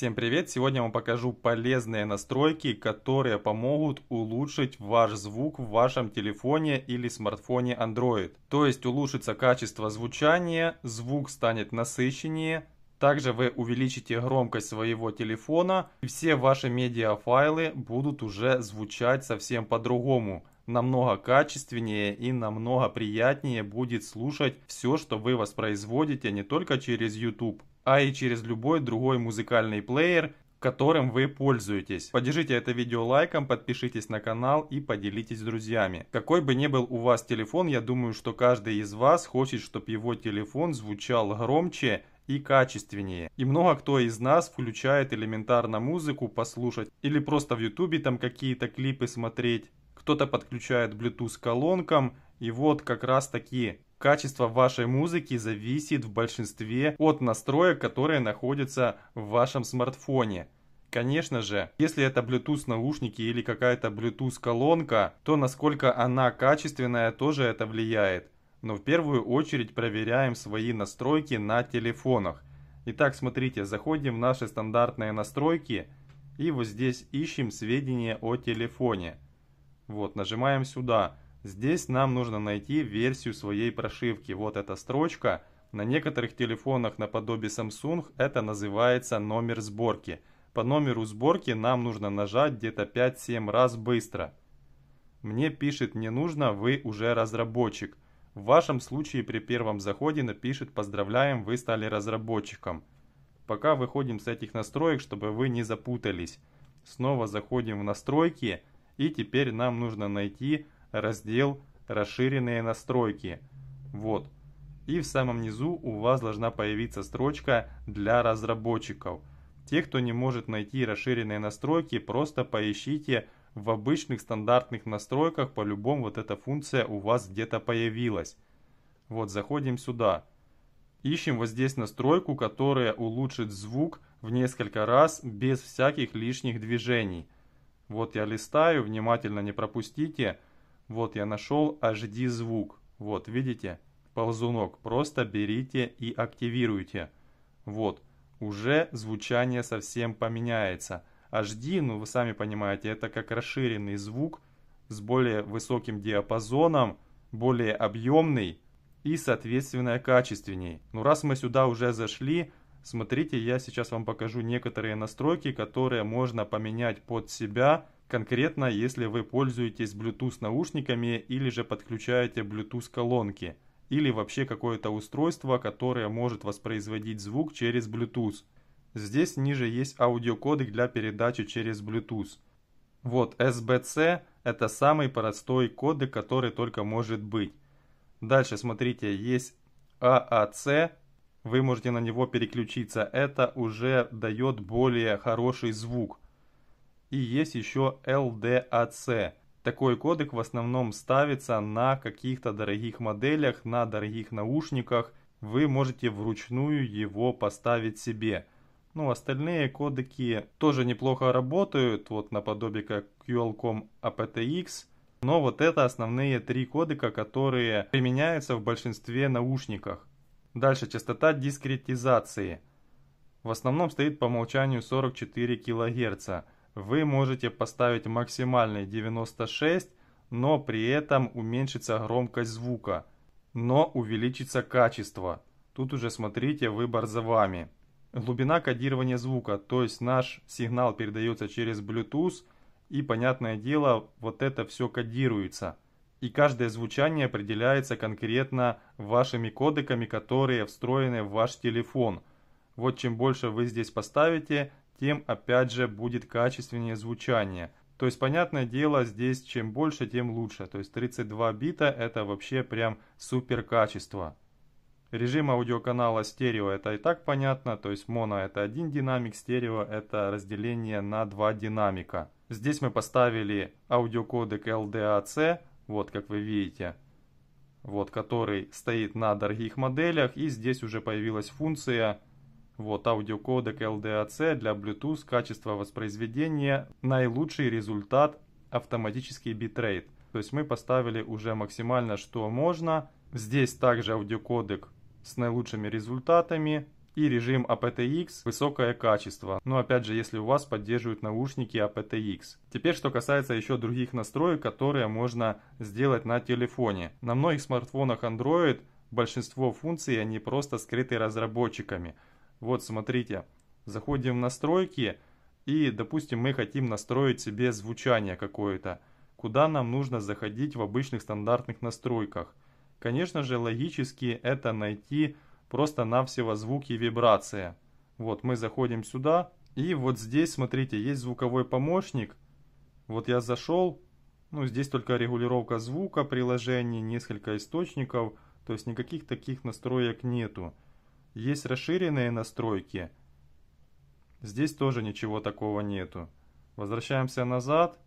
Всем привет! Сегодня я вам покажу полезные настройки, которые помогут улучшить ваш звук в вашем телефоне или смартфоне Android. То есть улучшится качество звучания, звук станет насыщеннее, также вы увеличите громкость своего телефона и все ваши медиафайлы будут уже звучать совсем по-другому намного качественнее и намного приятнее будет слушать все, что вы воспроизводите не только через YouTube, а и через любой другой музыкальный плеер, которым вы пользуетесь. Поддержите это видео лайком, подпишитесь на канал и поделитесь с друзьями. Какой бы ни был у вас телефон, я думаю, что каждый из вас хочет, чтобы его телефон звучал громче и качественнее. И много кто из нас включает элементарно музыку послушать или просто в ютубе там какие-то клипы смотреть. Кто-то подключает Bluetooth колонкам и вот как раз таки качество вашей музыки зависит в большинстве от настроек, которые находятся в вашем смартфоне. Конечно же, если это Bluetooth наушники или какая-то Bluetooth колонка, то насколько она качественная тоже это влияет. Но в первую очередь проверяем свои настройки на телефонах. Итак, смотрите, заходим в наши стандартные настройки и вот здесь ищем сведения о телефоне. Вот, нажимаем сюда. Здесь нам нужно найти версию своей прошивки. Вот эта строчка. На некоторых телефонах наподобие Samsung это называется номер сборки. По номеру сборки нам нужно нажать где-то 5-7 раз быстро. Мне пишет не нужно, вы уже разработчик. В вашем случае при первом заходе напишет «Поздравляем, вы стали разработчиком». Пока выходим с этих настроек, чтобы вы не запутались. Снова заходим в настройки и теперь нам нужно найти раздел «Расширенные настройки». Вот. И в самом низу у вас должна появиться строчка «Для разработчиков». Те, кто не может найти расширенные настройки, просто поищите в обычных стандартных настройках, по-любому вот эта функция у вас где-то появилась. Вот, заходим сюда. Ищем вот здесь настройку, которая улучшит звук в несколько раз без всяких лишних движений. Вот я листаю, внимательно не пропустите. Вот я нашел HD звук. Вот, видите? Ползунок. Просто берите и активируйте. Вот. Уже звучание совсем поменяется. HD, ну вы сами понимаете, это как расширенный звук с более высоким диапазоном, более объемный и, соответственно, качественней. Ну раз мы сюда уже зашли, смотрите, я сейчас вам покажу некоторые настройки, которые можно поменять под себя, конкретно если вы пользуетесь Bluetooth наушниками или же подключаете Bluetooth колонки или вообще какое-то устройство, которое может воспроизводить звук через Bluetooth. Здесь ниже есть аудиокодек для передачи через Bluetooth. Вот SBC это самый простой кодек, который только может быть. Дальше смотрите, есть AAC, а а вы можете на него переключиться. Это уже дает более хороший звук и есть еще LDAC. А Такой кодек в основном ставится на каких-то дорогих моделях, на дорогих наушниках. Вы можете вручную его поставить себе. Ну, остальные кодеки тоже неплохо работают, вот наподобие как QLCOM APTX. Но вот это основные три кодека, которые применяются в большинстве наушниках. Дальше частота дискретизации. В основном стоит по умолчанию 44 кГц вы можете поставить максимальный 96, но при этом уменьшится громкость звука, но увеличится качество. Тут уже смотрите, выбор за вами. Глубина кодирования звука, то есть наш сигнал передается через Bluetooth, и, понятное дело, вот это все кодируется. И каждое звучание определяется конкретно вашими кодеками, которые встроены в ваш телефон. Вот чем больше вы здесь поставите, тем опять же будет качественнее звучание. То есть, понятное дело, здесь чем больше, тем лучше. То есть 32 бита это вообще прям супер качество. Режим аудиоканала стерео это и так понятно, то есть моно это один динамик, стерео это разделение на два динамика. Здесь мы поставили аудиокодек LDAC, а вот как вы видите, вот который стоит на дорогих моделях, и здесь уже появилась функция вот аудиокодек LDAC а для Bluetooth, качество воспроизведения, наилучший результат, автоматический битрейт. То есть мы поставили уже максимально, что можно. Здесь также аудиокодек с наилучшими результатами и режим aptX а высокое качество. Но опять же, если у вас поддерживают наушники aptX. А Теперь, что касается еще других настроек, которые можно сделать на телефоне. На многих смартфонах Android большинство функций они просто скрыты разработчиками – вот, смотрите, заходим в настройки и, допустим, мы хотим настроить себе звучание какое-то. Куда нам нужно заходить в обычных стандартных настройках? Конечно же, логически это найти просто-навсего звуки и вибрации. Вот, мы заходим сюда, и вот здесь, смотрите, есть звуковой помощник. Вот я зашел, ну, здесь только регулировка звука, приложений, несколько источников, то есть никаких таких настроек нету. Есть расширенные настройки. Здесь тоже ничего такого нету. Возвращаемся назад.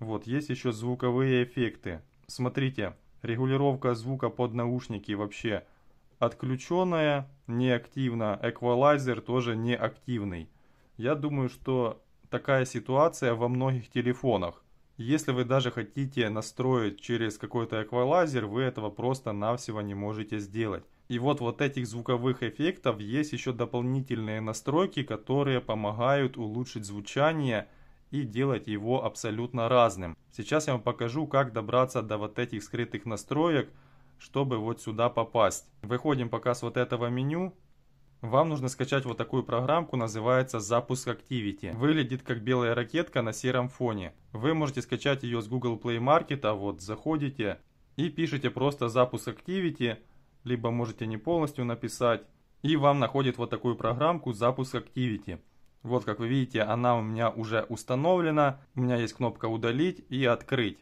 Вот, есть еще звуковые эффекты. Смотрите, регулировка звука под наушники вообще отключенная, неактивна. Эквалайзер тоже неактивный. Я думаю, что такая ситуация во многих телефонах. Если вы даже хотите настроить через какой-то эквалайзер, вы этого просто-навсего не можете сделать. И вот вот этих звуковых эффектов есть еще дополнительные настройки, которые помогают улучшить звучание и делать его абсолютно разным. Сейчас я вам покажу, как добраться до вот этих скрытых настроек, чтобы вот сюда попасть. Выходим пока с вот этого меню. Вам нужно скачать вот такую программку, называется «Запуск Activity». Выглядит как белая ракетка на сером фоне. Вы можете скачать ее с Google Play Market, а вот заходите и пишите просто «Запуск Activity», либо можете не полностью написать. И вам находит вот такую программку «Запуск Activity». Вот как вы видите, она у меня уже установлена. У меня есть кнопка «Удалить» и «Открыть».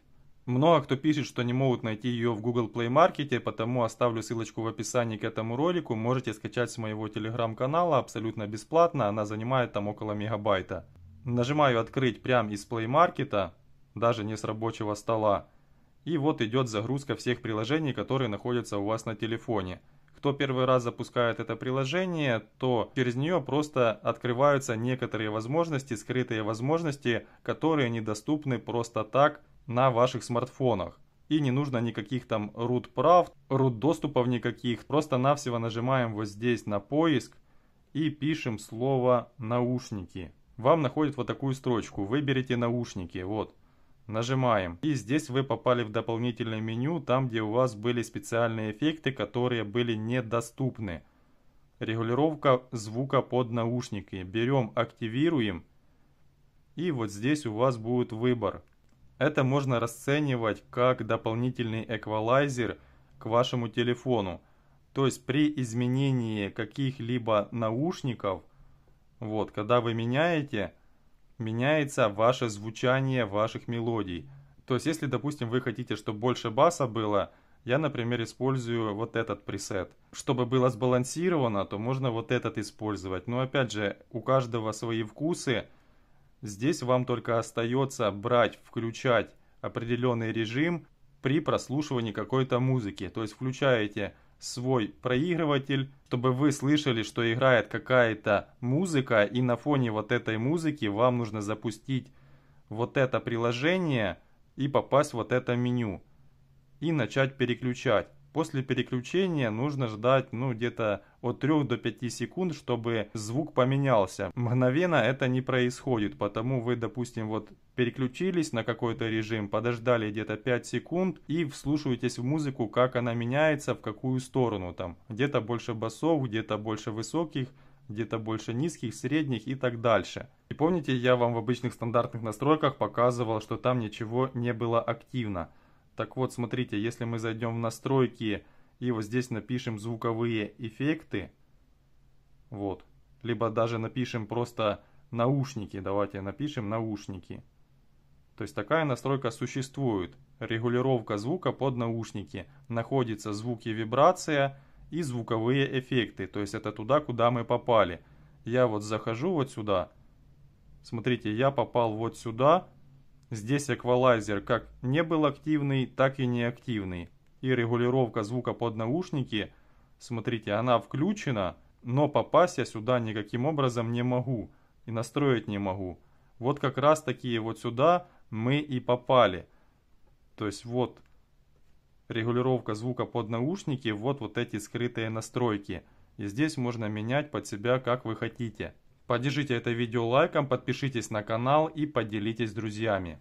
Много кто пишет, что не могут найти ее в Google Play Market, потому оставлю ссылочку в описании к этому ролику. Можете скачать с моего телеграм-канала абсолютно бесплатно, она занимает там около мегабайта. Нажимаю «Открыть» прямо из Play Market, даже не с рабочего стола. И вот идет загрузка всех приложений, которые находятся у вас на телефоне. Кто первый раз запускает это приложение, то через нее просто открываются некоторые возможности, скрытые возможности, которые недоступны просто так на ваших смартфонах. И не нужно никаких там root прав, root доступов никаких. Просто-навсего нажимаем вот здесь на поиск и пишем слово наушники. Вам находит вот такую строчку. Выберите наушники. Вот. Нажимаем. И здесь вы попали в дополнительное меню, там где у вас были специальные эффекты, которые были недоступны. Регулировка звука под наушники. Берем, активируем. И вот здесь у вас будет выбор. Это можно расценивать как дополнительный эквалайзер к вашему телефону. То есть при изменении каких-либо наушников, вот, когда вы меняете, меняется ваше звучание ваших мелодий. То есть, если, допустим, вы хотите, чтобы больше баса было, я, например, использую вот этот пресет. Чтобы было сбалансировано, то можно вот этот использовать. Но опять же, у каждого свои вкусы. Здесь вам только остается брать, включать определенный режим при прослушивании какой-то музыки. То есть включаете свой проигрыватель, чтобы вы слышали, что играет какая-то музыка, и на фоне вот этой музыки вам нужно запустить вот это приложение и попасть в вот это меню и начать переключать. После переключения нужно ждать, ну, где-то от 3 до 5 секунд, чтобы звук поменялся. Мгновенно это не происходит, потому вы, допустим, вот переключились на какой-то режим, подождали где-то 5 секунд и вслушиваетесь в музыку, как она меняется, в какую сторону там. Где-то больше басов, где-то больше высоких, где-то больше низких, средних и так дальше. И помните, я вам в обычных стандартных настройках показывал, что там ничего не было активно. Так вот, смотрите, если мы зайдем в настройки и вот здесь напишем звуковые эффекты, вот, либо даже напишем просто наушники, давайте напишем наушники. То есть такая настройка существует. Регулировка звука под наушники. находится, звуки вибрация и звуковые эффекты. То есть это туда, куда мы попали. Я вот захожу вот сюда. Смотрите, я попал вот сюда. Здесь эквалайзер как не был активный, так и не активный. И регулировка звука под наушники, смотрите, она включена, но попасть я сюда никаким образом не могу и настроить не могу. Вот как раз такие вот сюда мы и попали. То есть вот регулировка звука под наушники, вот вот эти скрытые настройки. И здесь можно менять под себя как вы хотите. Поддержите это видео лайком, подпишитесь на канал и поделитесь с друзьями.